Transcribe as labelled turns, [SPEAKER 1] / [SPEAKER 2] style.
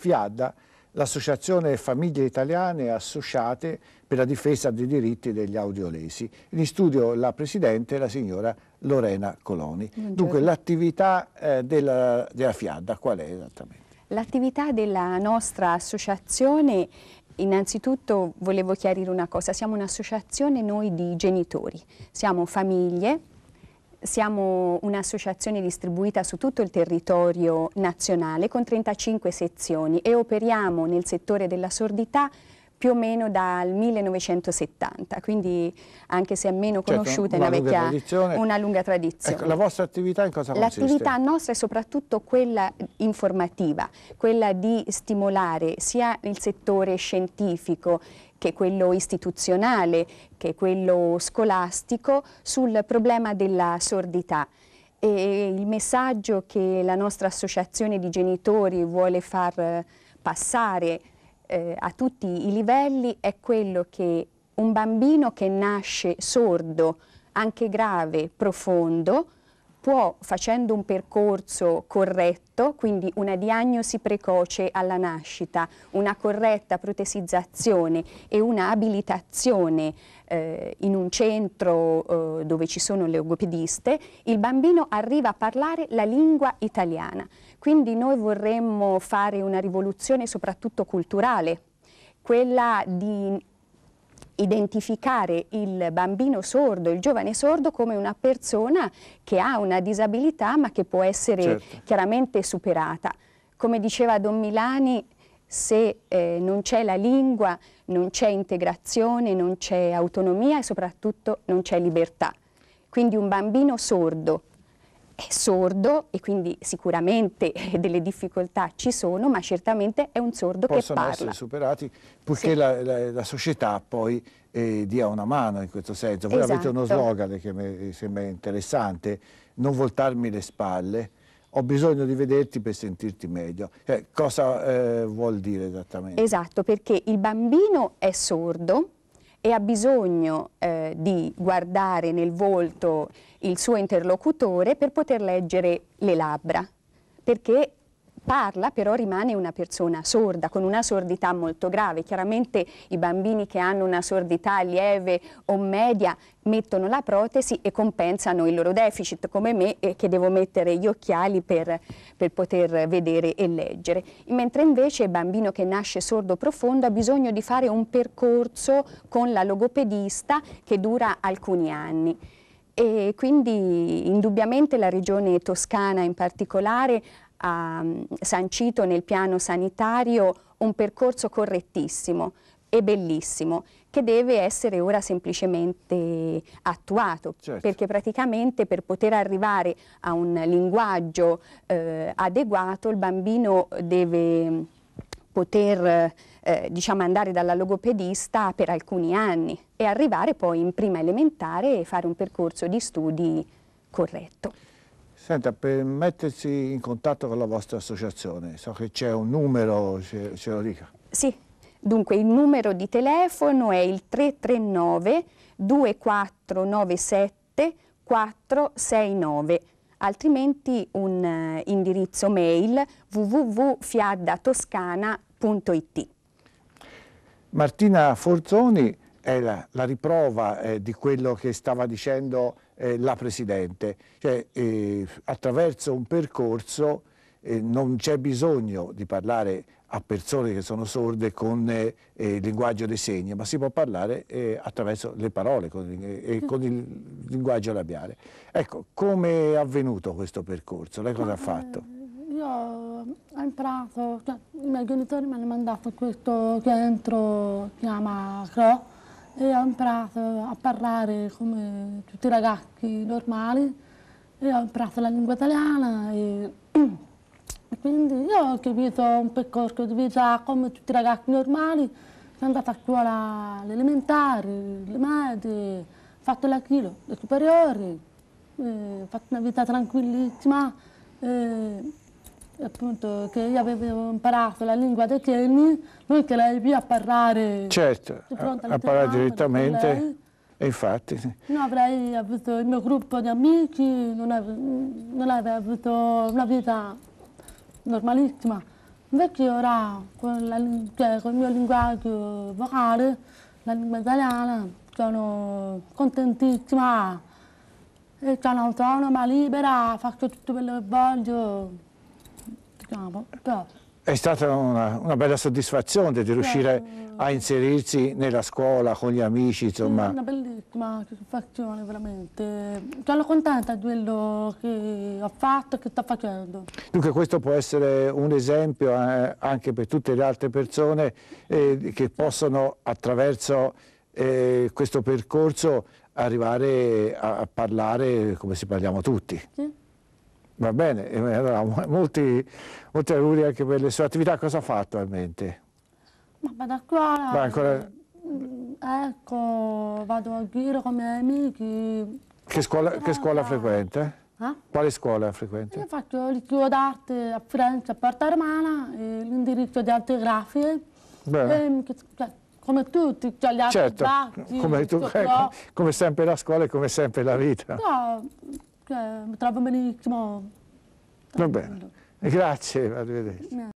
[SPEAKER 1] FIADA, l'Associazione Famiglie Italiane Associate per la difesa dei diritti degli audiolesi. In studio la Presidente, la signora Lorena Coloni. Buongiorno. Dunque l'attività eh, della, della FIADDA qual è esattamente?
[SPEAKER 2] L'attività della nostra associazione Innanzitutto volevo chiarire una cosa, siamo un'associazione noi di genitori, siamo famiglie siamo un'associazione distribuita su tutto il territorio nazionale con 35 sezioni e operiamo nel settore della sordità più o meno dal 1970, quindi anche se è meno conosciuta certo, è una, vecchia, una lunga tradizione. Ecco, la
[SPEAKER 1] vostra attività in cosa consiste? L'attività
[SPEAKER 2] nostra è soprattutto quella informativa, quella di stimolare sia il settore scientifico che quello istituzionale, che quello scolastico, sul problema della sordità. E il messaggio che la nostra associazione di genitori vuole far passare eh, a tutti i livelli è quello che un bambino che nasce sordo, anche grave, profondo, può, facendo un percorso corretto, quindi una diagnosi precoce alla nascita, una corretta protesizzazione e una abilitazione eh, in un centro eh, dove ci sono le logopediste, il bambino arriva a parlare la lingua italiana. Quindi noi vorremmo fare una rivoluzione soprattutto culturale quella di identificare il bambino sordo, il giovane sordo come una persona che ha una disabilità ma che può essere certo. chiaramente superata. Come diceva Don Milani, se eh, non c'è la lingua, non c'è integrazione, non c'è autonomia e soprattutto non c'è libertà. Quindi un bambino sordo è sordo e quindi sicuramente eh, delle difficoltà ci sono, ma certamente è un sordo Possono che parla. Possono essere
[SPEAKER 1] superati purché sì. la, la, la, società poi eh, dia una mano in questo senso. Voi esatto. avete uno esatto. slogan che mi eh, sembra interessante, non voltarmi le spalle, ho bisogno di vederti per sentirti meglio. Eh, cosa eh, vuol dire esattamente?
[SPEAKER 2] Esatto, perché il bambino è sordo, e ha bisogno eh, di guardare nel volto il suo interlocutore per poter leggere le labbra, perché parla però rimane una persona sorda, con una sordità molto grave. Chiaramente i bambini che hanno una sordità lieve o media mettono la protesi e compensano il loro deficit, come me eh, che devo mettere gli occhiali per, per, poter vedere e leggere. Mentre invece il bambino che nasce sordo profondo ha bisogno di fare un percorso con la logopedista che dura alcuni anni. E quindi indubbiamente la regione toscana in particolare ha mm, sancito nel piano sanitario un percorso correttissimo e bellissimo che deve essere ora semplicemente attuato certo. perché praticamente per poter arrivare a un linguaggio eh, adeguato il bambino deve mm, poter eh, diciamo andare dalla logopedista per alcuni anni e arrivare poi in prima elementare e fare un percorso di
[SPEAKER 1] studi
[SPEAKER 2] corretto.
[SPEAKER 1] Senta, per mettersi in contatto con la vostra associazione, so che c'è un numero, ce, ce lo dica.
[SPEAKER 2] Sì, dunque il numero di telefono è il 339 2497 469 altrimenti un uh, indirizzo mail www.fiaddatoscana.it.
[SPEAKER 1] Martina Forzoni è la, la riprova eh, di quello che stava dicendo eh, la Presidente. Cioè, eh, attraverso un percorso eh, non c'è bisogno di parlare a persone che sono sorde con eh, eh, il linguaggio dei segni, ma si può parlare attraverso le parole con, e mm. con il linguaggio labiale. Ecco, come è avvenuto questo percorso? Lei cosa ha fatto?
[SPEAKER 3] Io ho imparato, cioè, i miei genitori mi hanno mandato questo centro, si chiama CROC, e ho imparato a parlare come tutti i ragazzi normali e ho imparato la lingua italiana e, e quindi io ho capito un percorso di vita come tutti i ragazzi normali sono andata a scuola alle elementari, alle medie, ho fatto la le superiori, ho fatto una vita tranquillissima e, appunto che io avevo imparato la lingua dei Kenny, lui che lei via a parlare.
[SPEAKER 1] Certo, a parlare direttamente. E infatti.
[SPEAKER 3] Io avrei avuto il mio gruppo di amici, non, avrei, non avrei avuto una vita normalissima. Invece ora con, la, cioè, con il mio linguaggio vocale, la lingua italiana, sono contentissima e sono autonoma, libera, faccio tutto quello che voglio bravo,
[SPEAKER 1] È stata una, una, bella soddisfazione di riuscire a inserirsi nella scuola con gli amici, insomma. Una
[SPEAKER 3] bellissima soddisfazione, veramente. Sono contenta di quello che ho fatto e che sto facendo.
[SPEAKER 1] Dunque questo può essere un esempio eh, anche per tutte le altre persone eh, che possono attraverso eh, questo percorso arrivare a, parlare come se parliamo tutti. Sì. Va bene, allora, molti, molti, auguri anche per le sue attività. Cosa fa attualmente?
[SPEAKER 3] Ma vado a scuola. Va ancora... Mm, ecco, vado a giro con i miei amici.
[SPEAKER 1] Che scuola, che scuola ah. frequenta? Eh? Quale scuola frequenta?
[SPEAKER 3] Io faccio il liceo d'arte a Firenze, a Porta Romana, l'indirizzo di arte grafiche. Ehm, cioè, come tutti, cioè gli certo, arti come, tu, eh,
[SPEAKER 1] come sempre la scuola e come sempre la vita.
[SPEAKER 3] No, eh, trovo benissimo.
[SPEAKER 1] Va bene, grazie, arrivederci.
[SPEAKER 3] No.